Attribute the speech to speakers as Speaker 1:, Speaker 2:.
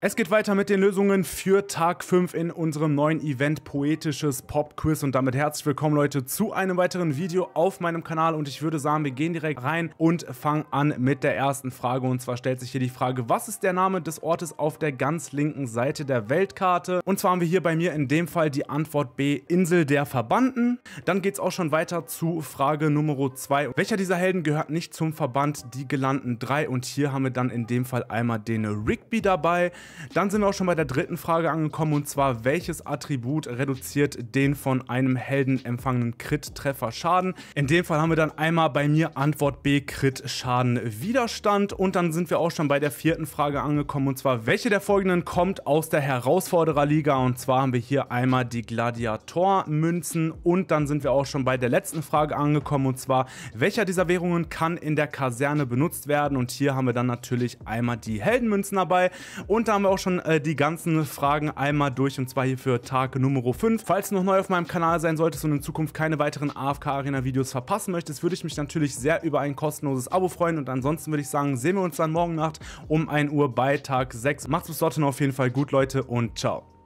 Speaker 1: Es geht weiter mit den Lösungen für Tag 5 in unserem neuen Event Poetisches Pop-Quiz und damit herzlich willkommen Leute zu einem weiteren Video auf meinem Kanal und ich würde sagen, wir gehen direkt rein und fangen an mit der ersten Frage und zwar stellt sich hier die Frage, was ist der Name des Ortes auf der ganz linken Seite der Weltkarte? Und zwar haben wir hier bei mir in dem Fall die Antwort B, Insel der Verbanden. Dann geht es auch schon weiter zu Frage Nummer 2. Welcher dieser Helden gehört nicht zum Verband Die Gelanden 3? Und hier haben wir dann in dem Fall einmal den Rigby dabei. Dann sind wir auch schon bei der dritten Frage angekommen und zwar, welches Attribut reduziert den von einem Helden empfangenen Crit-Treffer Schaden? In dem Fall haben wir dann einmal bei mir Antwort B, Crit-Schaden Widerstand und dann sind wir auch schon bei der vierten Frage angekommen und zwar, welche der folgenden kommt aus der Herausfordererliga und zwar haben wir hier einmal die Gladiator-Münzen und dann sind wir auch schon bei der letzten Frage angekommen und zwar, welcher dieser Währungen kann in der Kaserne benutzt werden und hier haben wir dann natürlich einmal die Heldenmünzen dabei und dann haben wir auch schon äh, die ganzen Fragen einmal durch und zwar hier für Tag Nummer 5. Falls du noch neu auf meinem Kanal sein solltest und in Zukunft keine weiteren AFK Arena Videos verpassen möchtest, würde ich mich natürlich sehr über ein kostenloses Abo freuen und ansonsten würde ich sagen, sehen wir uns dann morgen Nacht um 1 Uhr bei Tag 6. Macht's bis dorthin auf jeden Fall gut, Leute und ciao.